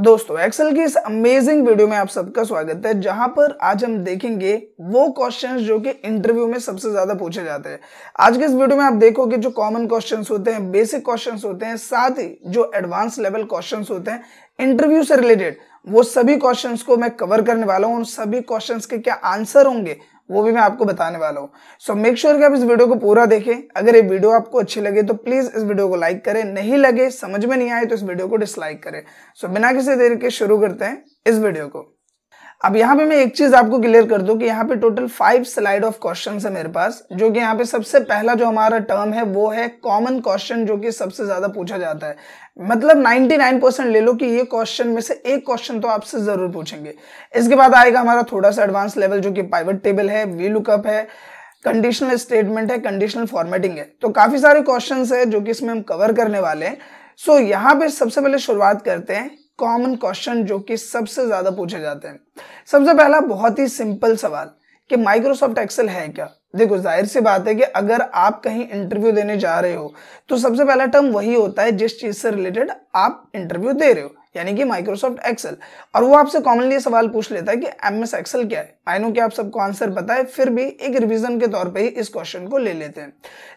दोस्तों एक्सेल की इस अमेजिंग वीडियो में आप सबका स्वागत है जहां पर आज हम देखेंगे वो क्वेश्चंस जो कि इंटरव्यू में सबसे ज्यादा पूछे जाते हैं आज के इस वीडियो में आप देखोगे जो कॉमन क्वेश्चंस होते हैं बेसिक क्वेश्चंस होते हैं साथ ही जो एडवांस लेवल क्वेश्चंस होते हैं इंटरव्यू से रिलेटेड वो सभी क्वेश्चन को मैं कवर करने वाला हूँ उन सभी क्वेश्चन के क्या आंसर होंगे वो भी मैं आपको बताने वाला हूँ सो मेक श्योर कि आप इस वीडियो को पूरा देखें अगर ये वीडियो आपको अच्छी लगे तो प्लीज़ इस वीडियो को लाइक करें नहीं लगे समझ में नहीं आए तो इस वीडियो को डिसलाइक करें सो so, बिना किसी देर के शुरू करते हैं इस वीडियो को अब यहाँ पे मैं एक चीज आपको क्लियर कर दूं कि यहाँ पे total five slide of question है मेरे पास जो कि यहाँ पे सबसे पहला जो हमारा टर्म है वो है कॉमन क्वेश्चन जो कि सबसे ज्यादा पूछा जाता है मतलब 99 परसेंट ले लो कि ये क्वेश्चन में से एक क्वेश्चन तो आपसे जरूर पूछेंगे इसके बाद आएगा हमारा थोड़ा सा एडवांस लेवल जो कि पाइवट टेबल है वी लुकअप है कंडीशनल स्टेटमेंट है कंडीशनल फॉर्मेटिंग है तो काफी सारे क्वेश्चन है जो कि इसमें हम कवर करने वाले हैं सो so, यहाँ पे सबसे पहले शुरुआत करते हैं कॉमन क्वेश्चन जो कि सबसे ज्यादा पूछे जाते हैं सबसे पहला बहुत ही सिंपल सवाल कि माइक्रोसॉफ्ट एक्सेल है क्या देखो जाहिर सी बात है कि अगर आप कहीं इंटरव्यू देने जा रहे हो तो सबसे पहला टर्म वही होता है जिस चीज से रिलेटेड आप इंटरव्यू दे रहे हो यानी कि माइक्रोसॉफ्ट एक्सेल और वो आपसे कॉमनली सवाल पूछ लेता है कि एम एस एक्सेल क्या है आई नो कि आप सबको आंसर पता है फिर भी एक रिवीजन के तौर पे ही इस क्वेश्चन को ले लेते हैं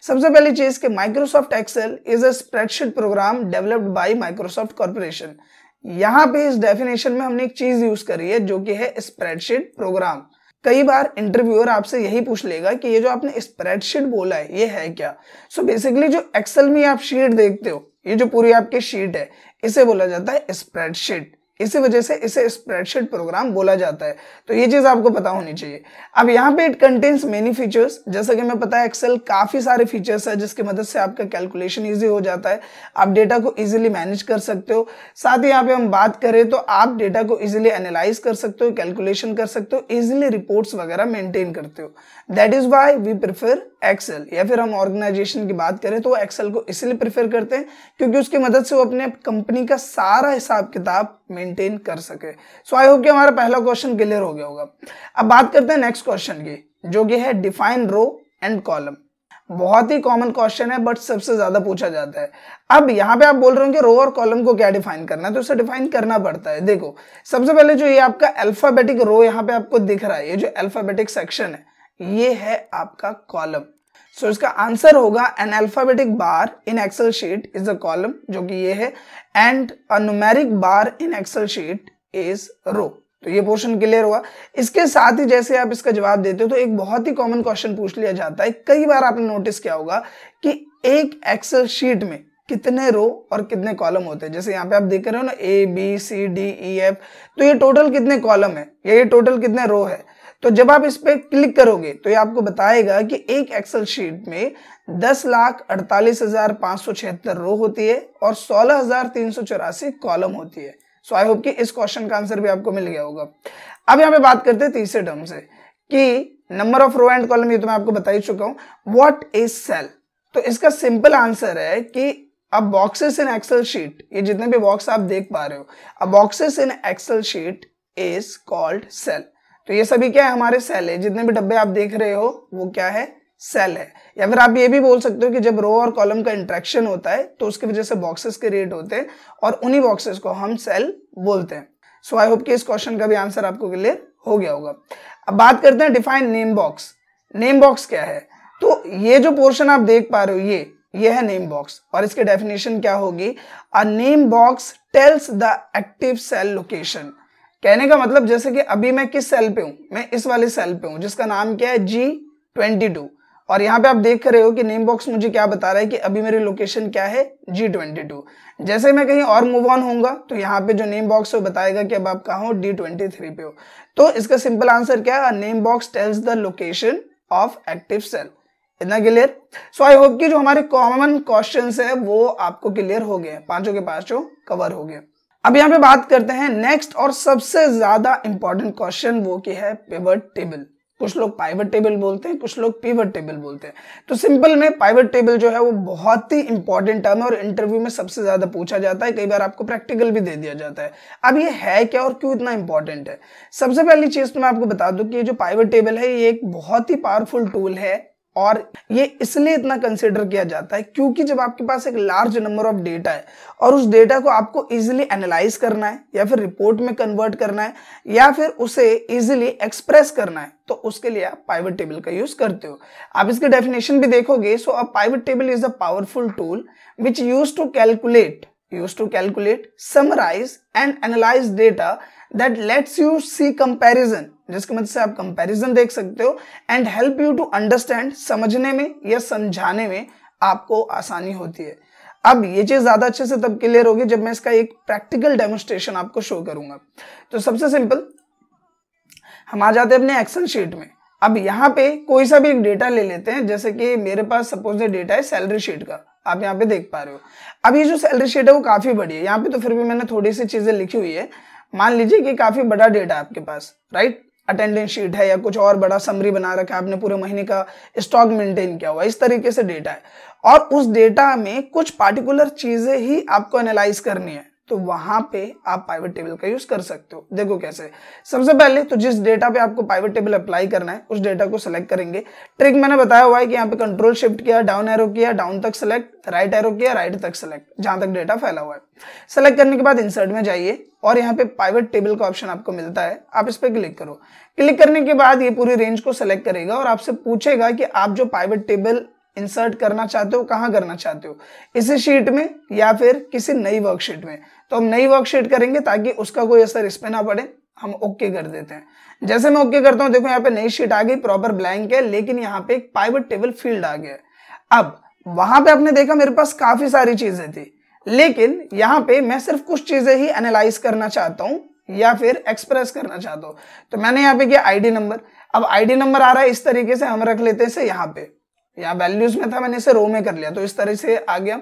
सबसे पहली चीज कि Microsoft Excel is a spreadsheet program developed by Microsoft corporation यहाँ पे इस डेफिनेशन में हमने एक चीज यूज करी है जो कि है स्प्रेडशीट प्रोग्राम कई बार इंटरव्यूअर आपसे यही पूछ लेगा कि ये जो आपने स्प्रेडशीट बोला है ये है क्या सो so बेसिकली जो एक्सेल में आप शीट देखते हो ये जो पूरी आपकी शीट है इसे बोला जाता है स्प्रेडशीट इसी वजह से इसे स्प्रेडशीट प्रोग्राम बोला जाता है तो ये चीज़ आपको पता होनी चाहिए अब यहाँ पे इट कंटेन्स मेनी फीचर्स जैसे कि मैं पता है एक्सेल काफ़ी सारे फीचर्स है जिसकी मदद से आपका कैलकुलेशन इजी हो जाता है आप डेटा को इजीली मैनेज कर सकते हो साथ ही यहाँ पे हम बात करें तो आप डेटा को इजिली एनालाइज कर सकते हो कैलकुलेशन कर सकते हो इजिली रिपोर्ट वगैरह मेंटेन करते हो that is why we prefer Excel या फिर हम ऑर्गेनाइजेशन की बात करें तो एक्सेल को इसलिए प्रिफर करते हैं क्योंकि उसकी मदद से वो अपने कंपनी का सारा हिसाब किताब मेंटेन कर सके सो आई होप कि हमारा पहला क्वेश्चन क्लियर हो गया होगा अब बात करते हैं नेक्स्ट क्वेश्चन की जो कि है डिफाइन रो एंड कॉलम बहुत ही कॉमन क्वेश्चन है बट सबसे ज्यादा पूछा जाता है अब यहाँ पे आप बोल रहे हो कि रो और कॉलम को क्या डिफाइन करना है तो उसे डिफाइन करना पड़ता है देखो सबसे पहले जो ये आपका अल्फाबेटिक रो यहाँ पे आपको दिख रहा है ये जो अल्फाबेटिक सेक्शन है ये है आपका कॉलम सो so, इसका आंसर होगा an alphabetic bar in Excel sheet is a column जो कि ये है and a numeric bar in Excel sheet is row तो ये पोर्शन क्लियर हुआ इसके साथ ही जैसे आप इसका जवाब देते हो तो एक बहुत ही कॉमन क्वेश्चन पूछ लिया जाता है कई बार आपने नोटिस किया होगा कि एक एक्सेल शीट में कितने रो और कितने कॉलम होते हैं जैसे यहाँ पे आप देख रहे हो ना A B C D E F तो ये टोटल कितने कॉलम है या ये टोटल कितने रो है तो जब आप इस पर क्लिक करोगे तो ये आपको बताएगा कि एक एक्सेल शीट में दस लाख अड़तालीस हजार पांच सौ छिहत्तर रो होती है और सोलह हजार तीन सौ चौरासी कॉलम होती है सो आई होप कि इस क्वेश्चन का आंसर भी आपको मिल गया होगा अब यहां पे बात करते हैं तीसरे टर्म से कि number of row and column ये तो मैं आपको बता ही चुका हूं वॉट इज सेल तो इसका सिंपल आंसर है कि अब बॉक्सेस इन एक्सेल शीट ये जितने भी बॉक्स आप देख पा रहे हो अब boxes in Excel sheet is called cell तो ये सभी क्या है हमारे सेल है जितने भी डब्बे आप देख रहे हो वो क्या है सेल है या फिर आप ये भी बोल सकते हो कि जब रो और कॉलम का इंट्रैक्शन होता है तो उसकी वजह से बॉक्सेस क्रिएट होते हैं और उन्हीं बॉक्सेस को हम सेल बोलते हैं सो आई होप कि इस क्वेश्चन का भी आंसर आपको क्लियर हो गया होगा अब बात करते हैं define name box name box क्या है तो ये जो पोर्शन आप देख पा रहे हो ये ये है नेम बॉक्स और इसके डेफिनेशन क्या होगी a name box tells the active cell location कहने का मतलब जैसे कि अभी मैं किस सेल पे हूं मैं इस वाले सेल पे हूं जिसका नाम क्या है जी ट्वेंटी टू और यहाँ पे आप देख रहे हो कि नेम बॉक्स मुझे क्या बता रहा है कि अभी मेरी लोकेशन क्या है जी ट्वेंटी टू जैसे मैं कहीं और मूव ऑन होऊंगा तो यहाँ पे जो नेम बॉक्स है बताएगा कि अब आप कहा हो डी ट्वेंटी थ्री पे हो तो इसका सिंपल आंसर क्या है name box tells the location of active cell इतना क्लियर सो आई होप कि जो हमारे कॉमन क्वेश्चन है वो आपको क्लियर हो गए पांचों के पांचों कवर हो गए अब यहाँ पे बात करते हैं नेक्स्ट और सबसे ज्यादा इंपॉर्टेंट क्वेश्चन वो की है पेवर टेबल कुछ लोग पाइवट टेबल बोलते हैं कुछ लोग पीवट टेबल बोलते हैं तो सिंपल में पाइवट टेबल जो है वो बहुत ही इंपॉर्टेंट टर्म है और इंटरव्यू में सबसे ज्यादा पूछा जाता है कई बार आपको प्रैक्टिकल भी दे दिया जाता है अब ये है क्या और क्यों इतना इंपॉर्टेंट है सबसे पहली चीज तो मैं आपको बता दूं कि ये जो पाइवट टेबल है ये एक बहुत ही पावरफुल टूल है और ये इसलिए इतना कंसिडर किया जाता है क्योंकि जब आपके पास एक लार्ज नंबर ऑफ डेटा है और उस डेटा को आपको इजिली एनालाइज करना है या फिर रिपोर्ट में कन्वर्ट करना है या फिर उसे इजिली एक्सप्रेस करना है तो उसके लिए आप पाइवट टेबल का यूज करते हो आप इसके डेफिनेशन भी देखोगे so a pivot table is a powerful tool which use to calculate use to calculate summarise and analyse data that lets you see comparison जिसके मदद से आप कंपैरिजन देख सकते हो and help you to understand समझने में या समझाने में आपको आसानी होती है अब ये चीज ज्यादा अच्छे से तब क्लियर होगी जब मैं इसका एक प्रैक्टिकल डेमोस्ट्रेशन आपको शो करूंगा तो सबसे सिंपल हम आ जाते हैं अपने एक्सेल शीट में अब यहाँ पे कोई सा भी एक डेटा ले लेते हैं जैसे कि मेरे पास सपोज ये डेटा है सैलरी शीट का आप यहाँ पे देख पा रहे हो अब ये जो सैलरी शीट है वो काफी बड़ी है यहाँ पे तो फिर भी मैंने थोड़ी सी चीजें लिखी हुई है मान लीजिए कि काफी बड़ा डेटा है आपके पास राइट अटेंडेंस शीट है या कुछ और बड़ा समरी बना रखा है आपने पूरे महीने का स्टॉक मेंटेन किया हुआ इस तरीके से डेटा है और उस डेटा में कुछ पार्टिकुलर चीजें ही आपको एनालाइज करनी है तो वहां पे आप पाइवेट टेबल का यूज कर सकते हो देखो कैसे सबसे पहले तो जिस डेटा पे आपको पाइवेट टेबल अप्लाई करना है उस डेटा को सिलेक्ट करेंगे ट्रिक मैंने बताया हुआ है कि यहाँ पे कंट्रोल शिफ्ट किया डाउन एरो किया डाउन तक सिलेक्ट राइट एरो किया राइट तक सिलेक्ट जहां तक डेटा फैला हुआ है सिलेक्ट करने के बाद इंसर्ट में जाइए और यहाँ पे पाइवेट टेबल का ऑप्शन आपको मिलता है आप इस पर क्लिक करो क्लिक करने के बाद ये पूरी रेंज को सिलेक्ट करेगा और आपसे पूछेगा कि आप जो पाइवेट टेबल इंसर्ट करना चाहते हो कहाँ करना चाहते हो इसी शीट में या फिर किसी नई वर्कशीट में तो हम नई वर्कशीट करेंगे ताकि उसका कोई असर इस पर ना पड़े हम ओके okay कर देते हैं जैसे मैं ओके okay करता हूँ देखो यहाँ पे नई शीट आ गई प्रॉपर ब्लैंक है लेकिन यहाँ पे एक पाइवट टेबल फील्ड आ गया अब वहां पे आपने देखा मेरे पास काफी सारी चीजें थी लेकिन यहाँ पे मैं सिर्फ कुछ चीजें ही एनालाइज करना चाहता हूँ या फिर एक्सप्रेस करना चाहता हूँ तो मैंने यहाँ पे किया आईडी नंबर अब आईडी नंबर आ रहा है इस तरीके से हम रख लेते हैं इसे यहाँ पे यहाँ वैल्यूज में था मैंने इसे रो में कर लिया तो इस तरह से आ गया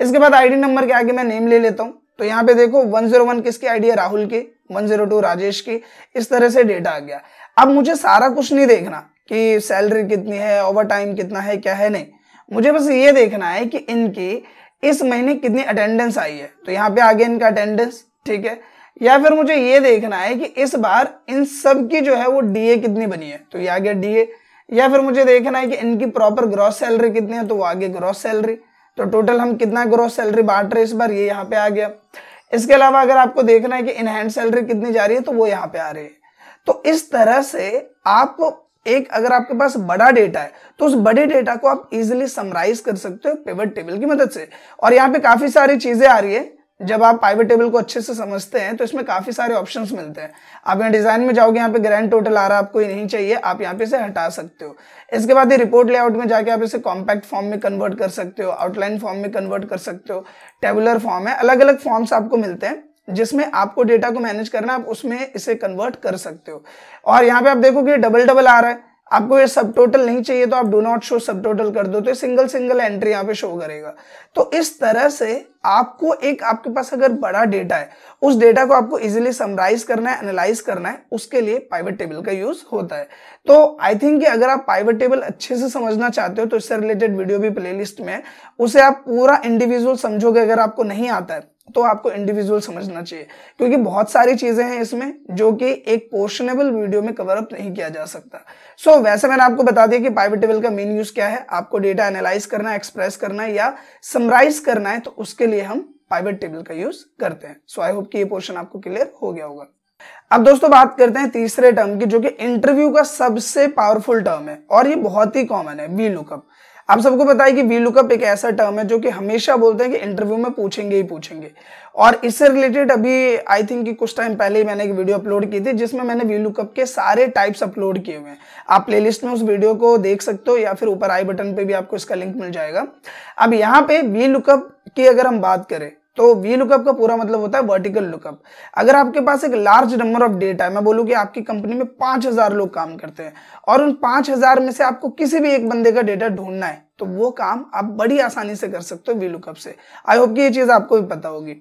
इसके बाद आईडी नंबर के आगे मैं नेम ले लेता हूँ तो यहाँ पे देखो 101 किसके आइडिया राहुल के 102 राजेश के इस तरह से डेटा आ गया अब मुझे सारा कुछ नहीं देखना कि सैलरी कितनी है ओवर टाइम कितना है क्या है नहीं मुझे बस ये देखना है कि इनकी इस महीने कितनी अटेंडेंस आई है तो यहाँ पे आगे इनका अटेंडेंस ठीक है या फिर मुझे ये देखना है कि इस बार इन सब की जो है वो डीए कितनी बनी है तो ये आगे डीए या फिर मुझे देखना है कि इनकी प्रॉपर ग्रॉस सैलरी कितनी है तो वो आगे ग्रॉस सैलरी तो टोटल हम कितना ग्रोथ सैलरी बांट रहे इस बार ये यहाँ पे आ गया इसके अलावा अगर आपको देखना है कि इनहैंड सैलरी कितनी जा रही है तो वो यहाँ पे आ रही है तो इस तरह से आप एक अगर आपके पास बड़ा डेटा है तो उस बड़े डेटा को आप इजिली समराइज कर सकते हो पेवर टेबल की मदद से और यहाँ पे काफी सारी चीजें आ रही है जब आप पाइवेट टेबल को अच्छे से समझते हैं तो इसमें काफी सारे ऑप्शंस मिलते हैं आप यहाँ डिजाइन में जाओगे यहाँ पे ग्रैंड टोटल आ रहा है आपको ये नहीं चाहिए आप यहाँ पे इसे हटा सकते हो इसके बाद ये रिपोर्ट लेआउट में जाके आप इसे कॉम्पैक्ट फॉर्म में कन्वर्ट कर सकते हो आउटलाइन फॉर्म में कन्वर्ट कर सकते हो टेबुलर फॉर्म है अलग अलग फॉर्म्स आपको मिलते हैं जिसमें आपको डेटा को मैनेज करना आप उसमें इसे कन्वर्ट कर सकते हो और यहाँ पे आप देखोगे डबल डबल आ रहा है आपको ये सब टोटल नहीं चाहिए तो आप do not show subtotal कर दो तो सिंगल सिंगल एंट्री यहाँ पे शो करेगा तो इस तरह से आपको एक आपके पास अगर बड़ा डेटा है उस डेटा को आपको इजीली समराइज करना है एनालाइज करना है उसके लिए पाइवेट टेबल का यूज होता है तो आई थिंक कि अगर आप पाइवेट टेबल अच्छे से समझना चाहते हो तो इससे रिलेटेड वीडियो भी प्लेलिस्ट में है उसे आप पूरा इंडिविजुअल समझोगे अगर आपको नहीं आता है तो आपको इंडिविजुअल समझना चाहिए क्योंकि बहुत सारी चीज़ें हैं इसमें जो कि एक पोर्शनेबल वीडियो में कवर अप नहीं किया जा सकता सो so, वैसे मैंने आपको बता दिया कि टेबल का मेन यूज़ क्या है आपको डेटा एनालाइज करना है एक्सप्रेस करना है या समराइज करना है तो उसके लिए हम पाइवेट टेबल का यूज करते हैं सो आई होप कि ये पोर्शन आपको क्लियर हो गया होगा अब दोस्तों बात करते हैं तीसरे टर्म की जो कि इंटरव्यू का सबसे पावरफुल टर्म है और ये बहुत ही कॉमन है वी लुकअप आप सबको पता है कि वी लुकअप एक ऐसा टर्म है जो कि हमेशा बोलते हैं कि इंटरव्यू में पूछेंगे ही पूछेंगे और इससे रिलेटेड अभी आई थिंक कि कुछ टाइम पहले ही मैंने एक वीडियो अपलोड की थी जिसमें मैंने वी लुकअप के सारे टाइप्स अपलोड किए हुए हैं आप प्लेलिस्ट में उस वीडियो को देख सकते हो या फिर ऊपर आई बटन पर भी आपको इसका लिंक मिल जाएगा अब यहाँ पे वी लुकअप की अगर हम बात करें तो वी लुकअप का पूरा मतलब होता है वर्टिकल लुकअप अगर आपके पास एक लार्ज नंबर ऑफ डेटा है मैं बोलूँ कि आपकी कंपनी में पांच हज़ार लोग काम करते हैं और उन पांच हज़ार में से आपको किसी भी एक बंदे का डेटा ढूंढना है तो वो काम आप बड़ी आसानी से कर सकते हो वी लुकअप से आई होप कि ये चीज़ आपको भी पता होगी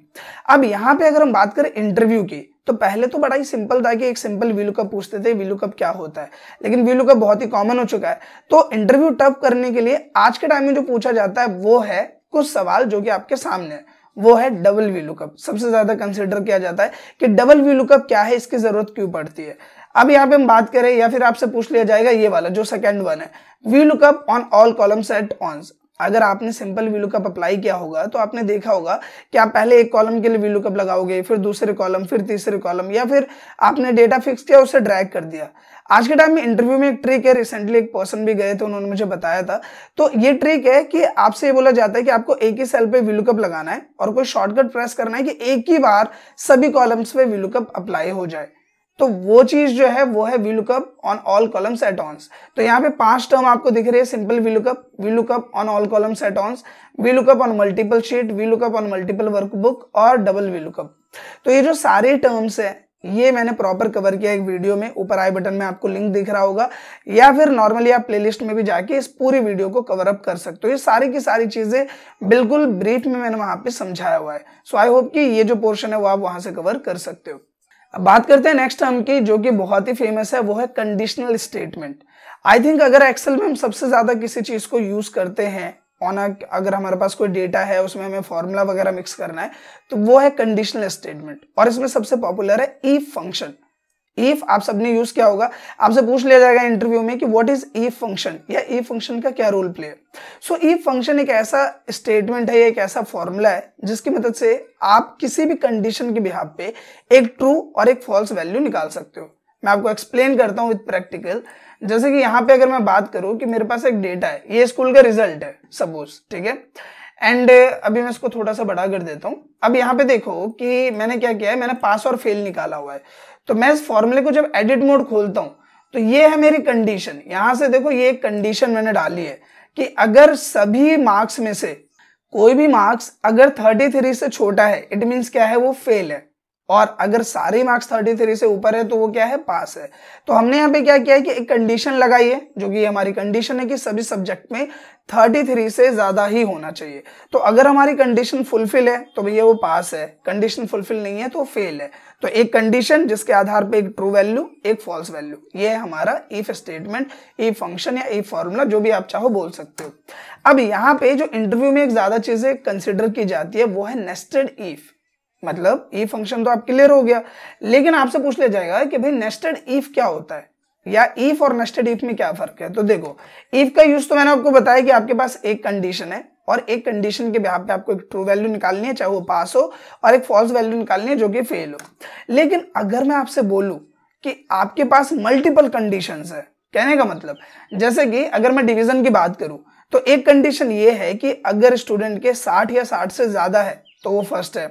अब यहाँ पे अगर हम बात करें इंटरव्यू की तो पहले तो बड़ा ही सिंपल था कि एक सिंपल वी लुकअप पूछते थे वी लुकअप क्या होता है लेकिन वी लुकअप बहुत ही कॉमन हो चुका है तो इंटरव्यू टफ करने के लिए आज के टाइम में जो पूछा जाता है वो है कुछ सवाल जो कि आपके सामने है वो है डबल वी लुकअप सबसे ज्यादा कंसिडर किया जाता है कि डबल वी लुकअप क्या है इसकी जरूरत क्यों पड़ती है अब यहाँ पे हम बात करें या फिर आपसे पूछ लिया जाएगा ये वाला जो सेकंड वन है V lookup on all columns at once अगर आपने सिंपल वी लुकअप अप्लाई किया होगा तो आपने देखा होगा कि आप पहले एक कॉलम के लिए वी लुकअप लगाओगे फिर दूसरे कॉलम फिर तीसरे कॉलम या फिर आपने डेटा फिक्स किया उसे ड्रैग कर दिया आज के टाइम में इंटरव्यू में एक ट्रिक है रिसेंटली एक पर्सन भी गए थे उन्होंने मुझे बताया था तो ये ट्रिक है कि आपसे ये बोला जाता है कि आपको एक ही सेल पे विलुकअप लगाना है और कोई शॉर्टकट प्रेस करना है कि एक ही बार सभी कॉलम्स पे विलुकअप अप्लाई हो जाए तो वो चीज जो है वो है V lookup on all columns at once तो यहाँ पे पांच टर्म आपको दिख रहे हैं simple V lookup on all columns at once V on multiple sheet V on multiple workbook और डबल वी तो ये जो सारे टर्म्स है ये मैंने प्रॉपर कवर किया एक वीडियो में ऊपर आई बटन में आपको लिंक दिख रहा होगा या फिर नॉर्मली आप प्लेलिस्ट में भी जाके इस पूरी वीडियो को कवर अप कर सकते हो ये सारी की सारी चीजें बिल्कुल ब्रीफ में मैंने वहां पे समझाया हुआ है सो आई होप कि ये जो पोर्शन है वो आप वहां से कवर कर सकते हो अब बात करते हैं नेक्स्ट टर्म की जो कि बहुत ही फेमस है वो है कंडीशनल स्टेटमेंट आई थिंक अगर एक्सेल में हम सबसे ज्यादा किसी चीज को यूज करते हैं ऑन अगर हमारे पास कोई डेटा है उसमें हमें फॉर्मूला वगैरह मिक्स करना है तो वो है कंडीशनल स्टेटमेंट और इसमें सबसे पॉपुलर है ईफ फंक्शन ईफ आप सबने यूज किया होगा आपसे पूछ लिया जाएगा इंटरव्यू में कि व्हाट इज ईफ फंक्शन या ईफ फंक्शन का क्या रोल प्ले है सो ईफ फंक्शन एक ऐसा स्टेटमेंट है एक ऐसा फॉर्मूला है जिसकी मदद से आप किसी भी कंडीशन के बिहाब पे एक ट्रू और एक फॉल्स वैल्यू निकाल सकते हो मैं आपको एक्सप्लेन करता हूँ विद प्रैक्टिकल जैसे कि यहाँ पे अगर मैं बात करूँ कि मेरे पास एक डेटा है ये स्कूल का रिजल्ट है सपोज ठीक है एंड अभी मैं इसको थोड़ा सा बड़ा कर देता हूँ अब यहाँ पे देखो कि मैंने क्या किया है मैंने पास और फेल निकाला हुआ है तो मैं इस फॉर्मूले को जब एडिट मोड खोलता हूँ तो ये है मेरी कंडीशन यहाँ से देखो ये कंडीशन मैंने डाली है कि अगर सभी मार्क्स में से कोई भी मार्क्स अगर 33 से छोटा है इट मीन्स क्या है वो फेल है और अगर सारे मार्क्स 33 से ऊपर है तो वो क्या है पास है तो हमने यहाँ पे क्या किया है कि एक कंडीशन लगाई है जो कि हमारी कंडीशन है कि सभी सब्जेक्ट में 33 से ज़्यादा ही होना चाहिए तो अगर हमारी कंडीशन फुलफिल है तो भैया वो पास है कंडीशन फुलफिल नहीं है तो फेल है तो एक कंडीशन जिसके आधार पे एक ट्रू वैल्यू एक फॉल्स वैल्यू ये है हमारा ईफ स्टेटमेंट ई फंक्शन या इफ फॉर्मूला जो भी आप चाहो बोल सकते हो अब यहाँ पे जो इंटरव्यू में एक ज़्यादा चीज़ें कंसिडर की जाती है वो है नेस्टेड ईफ मतलब ई फंक्शन तो आप क्लियर हो गया लेकिन आपसे पूछ लिया जाएगा कि भाई नेस्टेड इफ क्या होता है या इफ और नेस्टेड इफ में क्या फर्क है तो देखो इफ का यूज तो मैंने आपको बताया कि आपके पास एक कंडीशन है और एक कंडीशन के बिहार पे आपको एक ट्रू वैल्यू निकालनी है चाहे वो पास हो और एक फॉल्स वैल्यू निकालनी है जो कि फेल हो लेकिन अगर मैं आपसे बोलूं कि आपके पास मल्टीपल कंडीशन है कहने का मतलब जैसे कि अगर मैं डिवीजन की बात करूं तो एक कंडीशन ये है कि अगर स्टूडेंट के साठ या साठ से ज्यादा है तो वो फर्स्ट है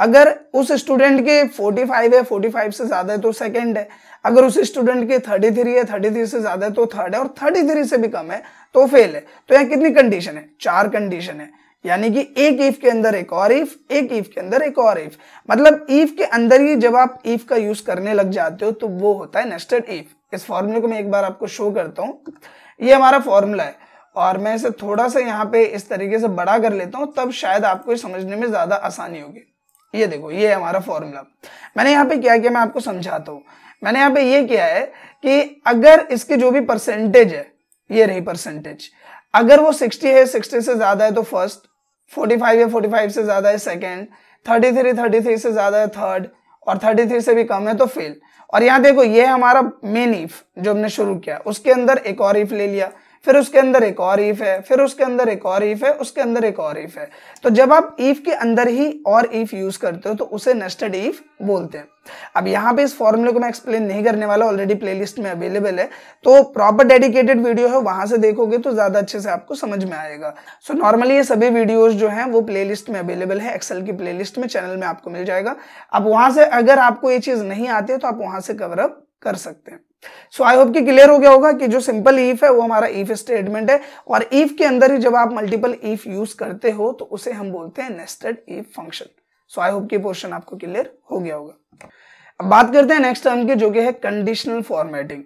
अगर उस स्टूडेंट के 45 है 45 से ज्यादा है तो सेकंड है अगर उस स्टूडेंट के 33 है 33 से ज्यादा है तो थर्ड है और 33 से भी कम है तो फेल है तो यहाँ कितनी कंडीशन है चार कंडीशन है यानी कि एक ईफ के अंदर एक और ईफ एक ईफ के अंदर एक और ईफ मतलब ईफ के अंदर ही जब आप ईफ का यूज करने लग जाते हो तो वो होता है नेस्टेड ईफ इस फॉर्मूले को मैं एक बार आपको शो करता हूँ ये हमारा फॉर्मूला है और मैं इसे थोड़ा सा यहाँ पे इस तरीके से बड़ा कर लेता हूँ तब शायद आपको समझने में ज्यादा आसानी होगी ये देखो ये है हमारा फॉर्मूला मैंने यहाँ पे क्या किया मैं आपको समझाता हूँ मैंने यहाँ पे ये किया है कि अगर इसके जो भी परसेंटेज है ये रही परसेंटेज अगर वो 60 है 60 से ज्यादा है तो फर्स्ट 45 है 45 से ज्यादा है सेकंड 33 33 से ज्यादा है थर्ड और 33 से भी कम है तो फेल और यहाँ देखो ये हमारा मेन इफ जो हमने शुरू किया उसके अंदर एक और इफ ले लिया फिर उसके अंदर एक और ईफ है फिर उसके अंदर एक और ईफ है उसके अंदर एक और ईफ है तो जब आप ईफ के अंदर ही और ईफ यूज करते हो तो उसे नेस्टेड ईफ बोलते हैं अब यहां पे इस फॉर्मूले को मैं एक्सप्लेन नहीं करने वाला ऑलरेडी प्लेलिस्ट में अवेलेबल है तो प्रॉपर डेडिकेटेड वीडियो है वहां से देखोगे तो ज्यादा अच्छे से आपको समझ में आएगा सो so, नॉर्मली ये सभी वीडियोस जो हैं वो प्लेलिस्ट में अवेलेबल है एक्सेल की प्लेलिस्ट में चैनल में आपको मिल जाएगा अब वहां से अगर आपको ये चीज नहीं आती है तो आप वहां से कवरअप कर सकते हैं सो आई होप कि क्लियर हो गया होगा कि जो सिंपल ईफ है वो हमारा ईफ स्टेटमेंट है और ईफ के अंदर ही जब आप मल्टीपल ईफ यूज करते हो तो उसे हम बोलते हैं nested if function so I hope कि पोर्शन आपको क्लियर हो गया होगा अब बात करते हैं नेक्स्ट टर्म की जो कि है कंडीशनल फॉर्मेटिंग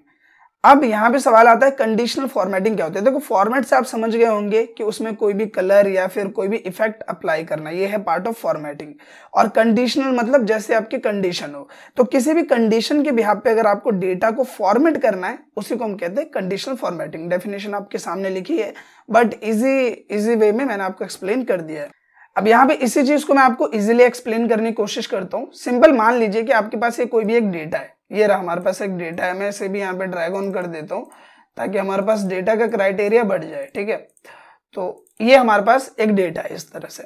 अब यहाँ पे सवाल आता है कंडीशनल फॉर्मेटिंग क्या होती है देखो फॉर्मेट से आप समझ गए होंगे कि उसमें कोई भी कलर या फिर कोई भी इफेक्ट अप्लाई करना ये है पार्ट ऑफ फॉर्मेटिंग और कंडीशनल मतलब जैसे आपकी कंडीशन हो तो किसी भी कंडीशन के बिहार पे अगर आपको डेटा को फॉर्मेट करना है उसी को हम कहते हैं कंडीशनल फॉर्मेटिंग डेफिनेशन आपके सामने लिखी है बट इजी इजी वे में मैंने आपको एक्सप्लेन कर दिया है अब यहाँ पे इसी चीज को मैं आपको इजीली एक्सप्लेन करने की कोशिश करता हूँ सिंपल मान लीजिए कि आपके पास ये कोई भी एक डेटा है ये रहा हमारे पास एक डेटा है मैं इसे भी यहाँ पे ड्रैग ऑन कर देता हूँ ताकि हमारे पास डेटा का क्राइटेरिया बढ़ जाए ठीक है तो ये हमारे पास एक डेटा है इस तरह से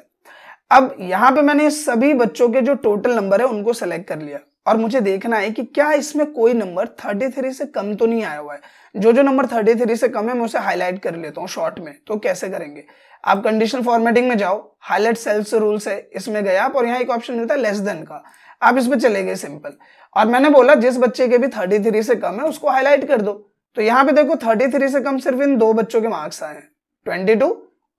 अब यहाँ पे मैंने सभी बच्चों के जो टोटल नंबर है उनको सेलेक्ट कर लिया और मुझे देखना है कि क्या इसमें कोई नंबर थर्टी थ्री से कम तो नहीं आया हुआ है जो जो नंबर थर्टी थ्री से कम है मैं उसे हाईलाइट कर लेता हूँ शॉर्ट में तो कैसे करेंगे आप कंडीशनल फॉर्मेटिंग में जाओ हाईलाइट सेल्स रूल्स है इसमें गए आप और यहाँ एक ऑप्शन मिलता है लेस देन का आप इसमें चले गए सिंपल और मैंने बोला जिस बच्चे के भी थर्टी थ्री से कम है उसको हाईलाइट कर दो तो यहाँ पे देखो थर्टी थ्री से कम सिर्फ इन दो बच्चों के मार्क्स आए हैं ट्वेंटी टू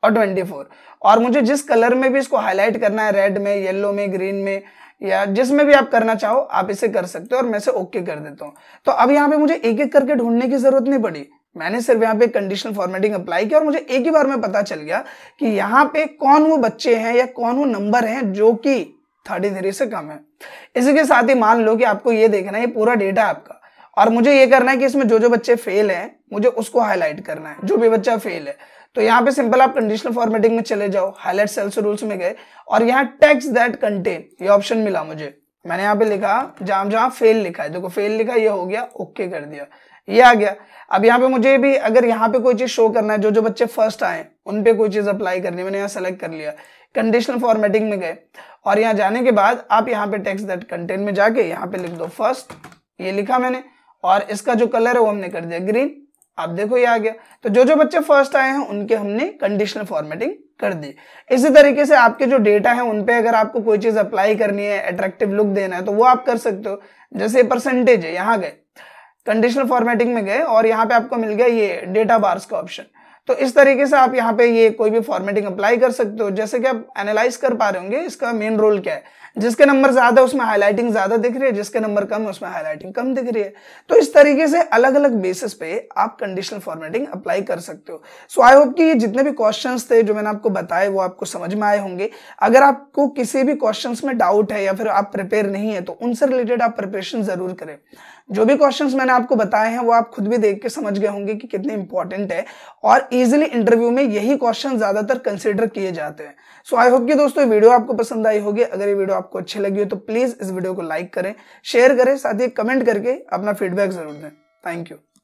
और ट्वेंटी फोर और मुझे जिस कलर में भी इसको हाईलाइट करना है रेड में येल्लो में ग्रीन में या जिसमें भी आप करना चाहो आप इसे कर सकते हो और मैं इसे ओके कर देता हूँ तो अब यहाँ पे मुझे एक एक करके ढूंढने की जरूरत नहीं पड़ी मैंने सिर्फ यहाँ पे कंडीशनल फॉर्मेटिंग अप्लाई किया और मुझे एक ही बार में पता चल गया कि यहाँ पे कौन वो बच्चे हैं या कौन वो नंबर हैं जो कि थर्टी थ्री से कम है इसी के साथ ही मान लो कि आपको ये देखना है ये पूरा डेटा आपका और मुझे ये करना है कि इसमें जो जो बच्चे फेल हैं मुझे उसको हाईलाइट करना है जो भी बच्चा फेल है तो यहाँ पे सिंपल आप कंडीशनल फॉर्मेटिंग में चले जाओ हाईलाइट सेल्स रूल्स में गए और यहाँ टेक्स दैट कंटेन ये ऑप्शन मिला मुझे मैंने यहाँ पे लिखा जहां जहां फेल लिखा है देखो फेल लिखा ये हो गया ओके कर दिया ये आ गया अब यहाँ पे मुझे भी अगर यहाँ पे कोई चीज शो करना है जो जो बच्चे फर्स्ट आए उन पे कोई चीज अप्लाई करनी मैंने यहाँ सेलेक्ट कर लिया कंडीशनल फॉर्मेटिंग में गए और यहाँ जाने के बाद आप यहाँ पे टेक्स्ट दैट कंटेंट में जाके यहाँ पे लिख दो फर्स्ट ये लिखा मैंने और इसका जो कलर है वो हमने कर दिया ग्रीन आप देखो ये आ गया तो जो जो बच्चे फर्स्ट आए हैं उनके हमने कंडीशनल फॉर्मेटिंग कर दी इसी तरीके से आपके जो डेटा है उनपे अगर आपको कोई चीज अप्लाई करनी है अट्रैक्टिव लुक देना है तो वो आप कर सकते हो जैसे परसेंटेज है यहाँ गए कंडीशनल फॉर्मेटिंग में गए और यहाँ पे आपको मिल गया ये डेटा बार्स का ऑप्शन तो इस तरीके से आप यहाँ पे ये कोई भी फॉर्मेटिंग अप्लाई कर सकते हो जैसे कि आप एनालाइज कर पा रहे होंगे इसका मेन रोल क्या है जिसके नंबर ज्यादा उसमें हाईलाइटिंग ज्यादा दिख रही है जिसके नंबर कम है उसमें हाईलाइटिंग कम दिख रही है तो इस तरीके से अलग अलग बेसिस पे आप कंडीशनल फॉर्मेटिंग अप्लाई कर सकते हो सो आई होप कि ये जितने भी क्वेश्चन थे जो मैंने आपको बताए वो आपको समझ में आए होंगे अगर आपको किसी भी क्वेश्चन में डाउट है या फिर आप प्रिपेयर नहीं है तो उनसे रिलेटेड आप प्रिपरेशन जरूर करें जो भी क्वेश्चंस मैंने आपको बताए हैं वो आप खुद भी देख के समझ गए होंगे कि कितने इंपॉर्टेंट है और इजिली इंटरव्यू में यही क्वेश्चन ज्यादातर कंसिडर किए जाते हैं सो आई होप कि दोस्तों वीडियो आपको पसंद आई होगी अगर ये वीडियो आपको अच्छी लगी हो तो प्लीज इस वीडियो को लाइक करें शेयर करें साथ ही कमेंट करके अपना फीडबैक जरूर दें थैंक यू